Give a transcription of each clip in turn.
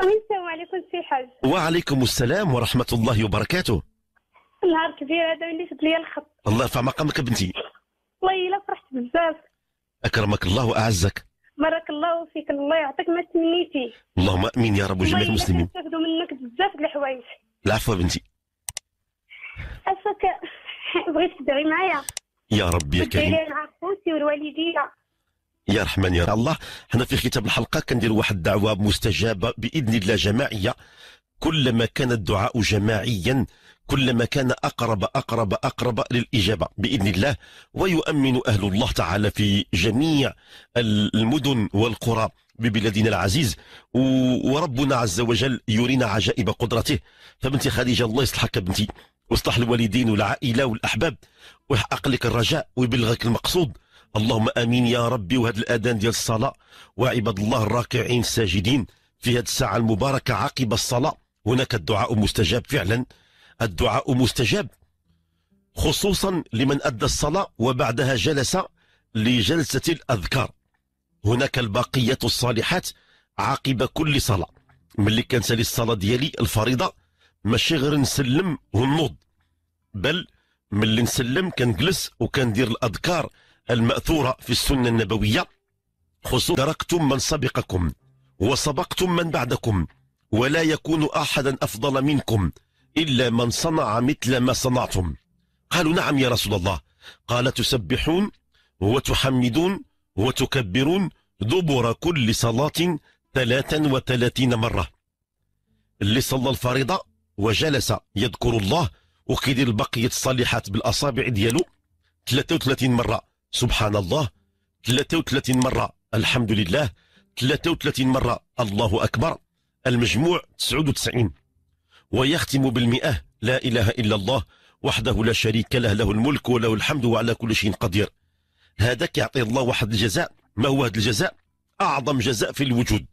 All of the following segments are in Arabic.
السلام عليكم سي حاج وعليكم السلام ورحمة الله وبركاته نهار كبير هذا اللي شد لي الخط الله يرفع مقامك بنتي والله إلا فرحت بزاف أكرمك الله وأعزك بارك الله فيك الله يعطيك ما تمنيتي اللهم امين يا رب وجميع المسلمين نستافدوا منك بزاف د الحوايج العفو بنتي عفاك بغيت تدعي معايا يا ربي يا كريم تدعي لي خوتي والوالديه يا رحمن يا الله حنا في ختام الحلقه كندير واحد الدعوه مستجابه باذن الله جماعيه كلما كان الدعاء جماعيا كلما كان أقرب أقرب أقرب للإجابة بإذن الله ويؤمن أهل الله تعالى في جميع المدن والقرى ببلادنا العزيز وربنا عز وجل يرينا عجائب قدرته فبنتي خديجة الله يصلحك بنتي واصلح الوالدين والعائلة والأحباب ويحقق لك الرجاء ويبلغك المقصود اللهم امين يا ربي وهذا الاذان ديال الصلاه وعباد الله الراكعين الساجدين في هذه الساعه المباركه عقب الصلاه هناك الدعاء مستجاب فعلا الدعاء مستجاب خصوصا لمن ادى الصلاه وبعدها جلس لجلسه الاذكار هناك الباقيه الصالحات عقب كل صلاه ملي كنسالي الصلاه ديالي الفريضه ماشي غير نسلم ونوض بل ملي نسلم كنجلس وكندير الاذكار المأثورة في السنة النبوية خصوصا دركتم من سبقكم وسبقتم من بعدكم ولا يكون أحدا أفضل منكم إلا من صنع مثل ما صنعتم قالوا نعم يا رسول الله قال تسبحون وتحمدون وتكبرون دبر كل صلاة ثلاثا وثلاثين مرة اللي صلى الفريضة وجلس يذكر الله وكيدير بقية الصالحات بالأصابع ديالو 33 مرة سبحان الله 33 مرة الحمد لله 33 مرة الله أكبر المجموع 99 ويختم بالمئة لا إله إلا الله وحده لا شريك له له الملك وله الحمد وعلى كل شيء قدير هذاك يعطي الله واحد الجزاء ما هو هذا الجزاء أعظم جزاء في الوجود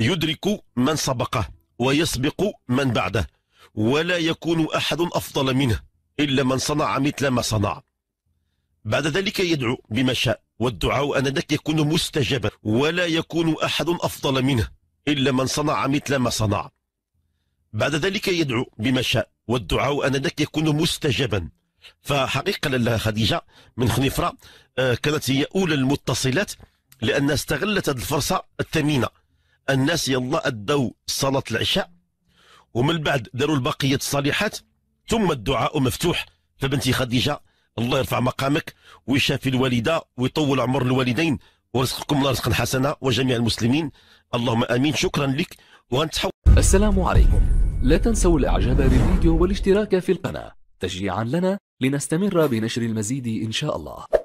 يدرك من سبقه ويسبق من بعده ولا يكون أحد أفضل منه إلا من صنع مثل ما صنع بعد ذلك يدعو بما شاء والدعاء أنذاك يكون مستجابا ولا يكون أحد أفضل منه إلا من صنع مثل ما صنع بعد ذلك يدعو بما شاء والدعاء أنذاك يكون مستجابا فحقيقة لله خديجة من خنفرة آه، كانت هي أولى المتصلات لان استغلت هذه الفرصة الثمينة الناس يلا أدوا صلاة العشاء ومن بعد داروا البقية الصالحات ثم الدعاء مفتوح فبنتي خديجة الله يرفع مقامك ويشافي الوالدة ويطول عمر الوالدين ورزقكم الله رزقا حسنا وجميع المسلمين اللهم امين شكرا لك وغنتحول السلام عليكم لا تنسوا الاعجاب بالفيديو والاشتراك في القناة تشجيعا لنا لنستمر بنشر المزيد ان شاء الله